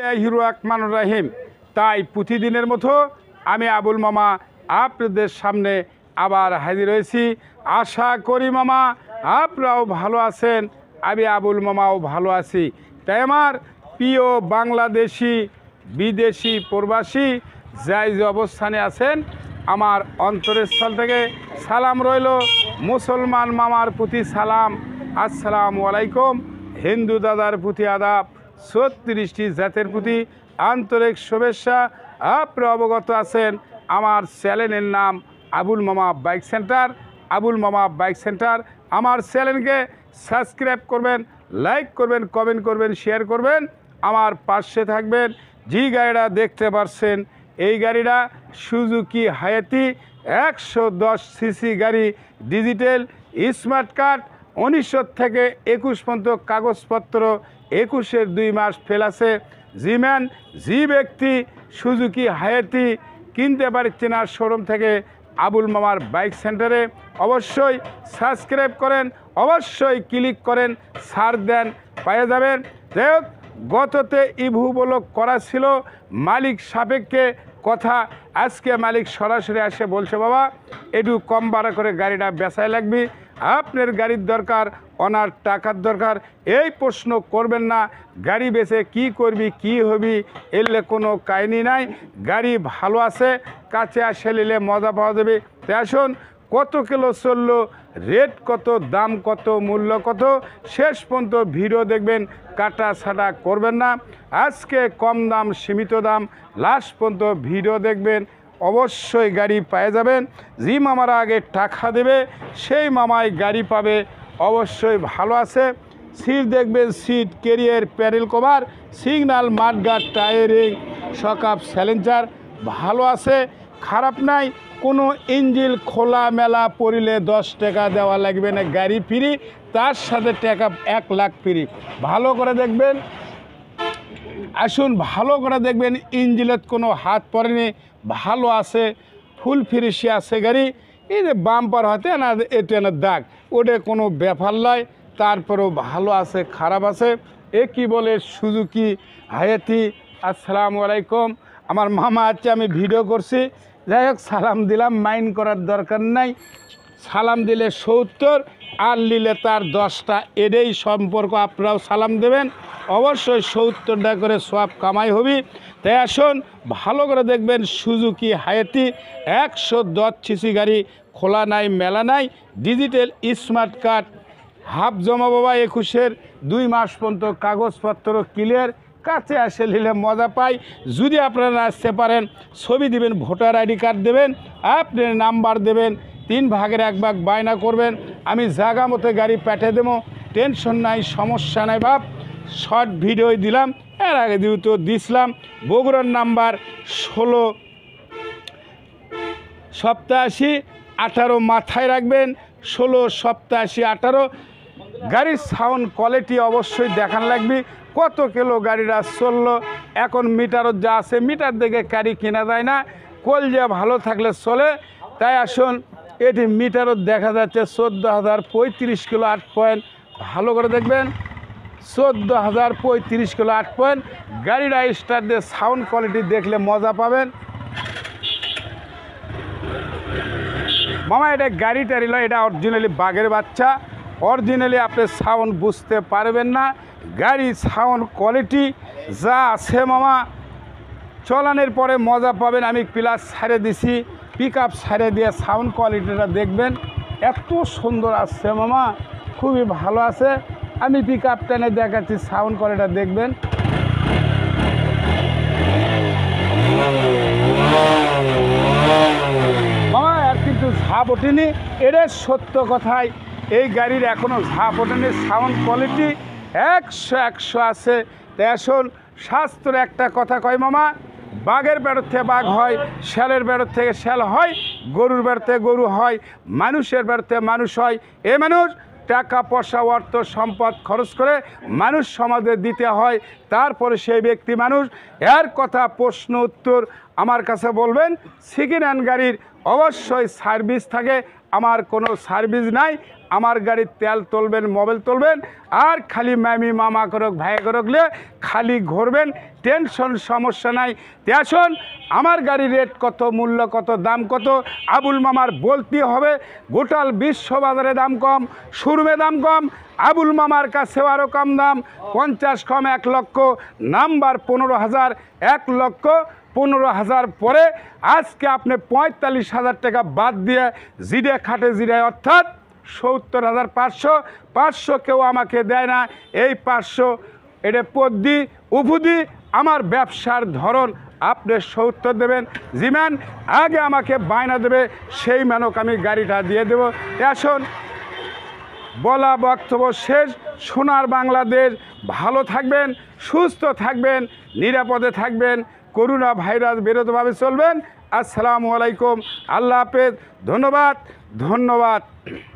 রাহিম তাই প্রতিদিনের মতো আমি আবুল মামা আপনাদের সামনে আবার হাজির হয়েছি আশা করি মামা আপনারাও ভালো আছেন আমি আবুল মামাও ভালো আছি তাই আমার প্রিয় বাংলাদেশি বিদেশি প্রবাসী যাই যে অবস্থানে আছেন আমার অন্তরস্থল থেকে সালাম রইল মুসলমান মামার প্রতি সালাম আসসালামু আলাইকুম হিন্দু দাদার প্রতি আদাব ছত্রিশটি জাতের প্রতি আন্তরিক শুভেচ্ছা আপনি অবগত আছেন আমার চ্যালেনের নাম আবুল মামা বাইক সেন্টার আবুল মামা বাইক সেন্টার আমার চ্যালেনকে সাবস্ক্রাইব করবেন লাইক করবেন কমেন্ট করবেন শেয়ার করবেন আমার পাশে থাকবেন যে গাড়িটা দেখতে পারছেন এই গাড়িটা সুজুকি হায়াতি একশো দশ সিসি গাড়ি ডিজিটাল স্মার্ট কার্ড উনিশশো থেকে একুশ পর্যন্ত কাগজপত্র একুশের দুই মাস জি জিম্যান জি ব্যক্তি সুজুকি হায়াতি কিনতে পারছে না শোরুম থেকে আবুল মামার বাইক সেন্টারে অবশ্যই সাবস্ক্রাইব করেন অবশ্যই ক্লিক করেন সার দেন পাওয়া যাবেন যাই হোক গততে ইভুবলক করা ছিল মালিক সাপেক্ষে কথা আজকে মালিক সরাসরি আসে বলছে বাবা একটু কম ভাড়া করে গাড়িটা বেচায় লাগবি আপনার গাড়ির দরকার অনার টাকার দরকার এই প্রশ্ন করবেন না গাড়ি বেছে কি করবি কি হবি এলে কোনো কাহিনি নাই গাড়ি ভালো আছে কাছে আসে নিলে মজা পাওয়া যাবে তাই আসুন কত কিলো চললো রেট কত দাম কত মূল্য কত শেষ পর্যন্ত ভিডিও দেখবেন কাটা ছাটা করবেন না আজকে কম দাম সীমিত দাম লাস্ট পর্যন্ত ভিডিও দেখবেন অবশ্যই গাড়ি পেয়ে যাবেন যে মামারা আগে টাকা দেবে সেই মামাই গাড়ি পাবে অবশ্যই ভালো আছে সিট দেখবেন সিট কেরিয়ার প্যারেল কভার সিগনাল মাঠগার্ড টায়ারিং সকাপ স্যালেঞ্জার ভালো আছে খারাপ নাই কোনো ইঞ্জিল খোলা মেলা পড়িলে দশ টাকা দেওয়া লাগবে না গাড়ি ফিরি তার সাথে টাকা এক লাখ ফিরি ভালো করে দেখবেন আসুন ভালো করে দেখবেন ইঞ্জিলের কোনো হাত পড়েনি ভালো আছে ফুল ফিরিসি আছে গাড়ি এই যে বাম্পার হাতে না এটা না দাগ ওটা কোনো ব্যাপার নয় তারপরেও ভালো আছে খারাপ আছে এ কি বলে সুজুকি হায়াতি আসসালামু আলাইকুম আমার মামা আছে আমি ভিডিও করছি যাই হোক সালাম দিলাম মাইন্ড করার দরকার নাই সালাম দিলে সত্তর আর নিলে তার দশটা এটাই সম্পর্ক আপনারাও সালাম দেবেন অবশ্যই সত্তরটা করে সব কামাই হবি তাই আসুন ভালো করে দেখবেন সুজুকি হায়াতি একশো দশ সিসি গাড়ি খোলা নাই মেলা নাই ডিজিটাল স্মার্ট কার্ড হাফ জমা বাবা একুশের দুই মাস পর্যন্ত কাগজপত্র ক্লিয়ার কাছে আসে নিলে মজা পাই যদি আপনারা আসতে পারেন ছবি দিবেন ভোটার আইডি কার্ড দেবেন আপনি নাম্বার দেবেন তিন ভাগের এক ভাগ বায়না করবেন আমি জাগা মতো গাড়ি পেটে দেবো টেনশন নাই সমস্যা নাই বাপ শর্ট ভিডিওই দিলাম এর আগে তো দিছিলাম বগুড়ার নাম্বার ষোলো সপ্তাশি আঠারো মাথায় রাখবেন ষোলো সপ্তাশি আঠারো গাড়ির সাউন্ড কোয়ালিটি অবশ্যই দেখান লাগবে কত কিলো গাড়িটা চললো এখন মিটারও যা আছে মিটার দেখে গাড়ি কেনা যায় না কল যা ভালো থাকলে চলে তাই আসুন এটি মিটারও দেখা যাচ্ছে চোদ্দো হাজার পঁয়ত্রিশ কিলো আট পয়েন্ট ভালো করে দেখবেন চোদ্দো হাজার পঁয়ত্রিশ কিলো আট পয়েন্ট গাড়িটা স্টার দিয়ে সাউন্ড কোয়ালিটি দেখলে মজা পাবেন মামা এটা গাড়ি টারি নয় এটা অরিজিনালি বাঘের বাচ্চা অরিজিনালি আপনি সাউন্ড বুঝতে পারবেন না গাড়ি সাউন্ড কোয়ালিটি যা আছে মামা চলানের পরে মজা পাবেন আমি প্লাস ছাড়ে দিছি পিক আপ ছাড়ে দিয়ে সাউন্ড কোয়ালিটিটা দেখবেন এত সুন্দর আসছে মামা খুবই ভালো আছে আমি পিক আপ টেনে দেখাচ্ছি সাউন্ড কোয়ালিটা দেখবেন কিন্তু ঝাঁপ ওঠেনি এটা সত্য কথাই এই গাড়ির এখনও ঝাঁপ ওঠেনি সাউন্ড কোয়ালিটি একশো একশো আছে তাই আসল শাস্ত্র একটা কথা কয় মামা বাঘের বেড়ার থেকে বাঘ হয় শ্যালের বেড়ার থেকে শ্যাল হয় গরুর বেড়োর থেকে গরু হয় মানুষের বেড়োর থেকে মানুষ হয় এ মানুষ টাকা পয়সা অর্থ সম্পদ খরচ করে মানুষ সমাজে দিতে হয় তারপরে সেই ব্যক্তি মানুষ এর কথা প্রশ্ন উত্তর আমার কাছে বলবেন সেকেন্ড হ্যান্ড গাড়ির অবশ্যই সার্ভিস থাকে আমার কোনো সার্ভিস নাই আমার গাড়ির তেল তুলবেন মোবাইল তুলবেন আর খালি ম্যামি মামা করক ভাই করকলে খালি ঘুরবেন টেনশন সমস্যা নাই তে আমার গাড়ি রেট কত মূল্য কত দাম কত আবুল মামার বলতে হবে গোটাল বিশ্ববাজারে দাম কম সুরমে দাম কম আবুল মামার কাছেও আরও কম দাম পঞ্চাশ কম এক লক্ষ নাম্বার পনেরো হাজার এক লক্ষ পনেরো হাজার পরে আজকে আপনি পঁয়তাল্লিশ হাজার টাকা বাদ দিয়ে জিরে খাটে জিরে অর্থাৎ সত্তর হাজার পাঁচশো পাঁচশো কেউ আমাকে দেয় না এই পাঁচশো এটা পদ্মি উভুদি আমার ব্যবসার ধরন আপনি সত্তর দেবেন জিম্যান আগে আমাকে বায়না দেবে সেই ম্যানক আমি গাড়িটা দিয়ে দেব এখন বলা বক্তব্য শেষ সোনার বাংলাদেশ ভালো থাকবেন সুস্থ থাকবেন নিরাপদে থাকবেন করোনা ভাইরাস বিরতভাবে চলবেন আসসালামু আলাইকুম আল্লাহ হাফেজ ধন্যবাদ ধন্যবাদ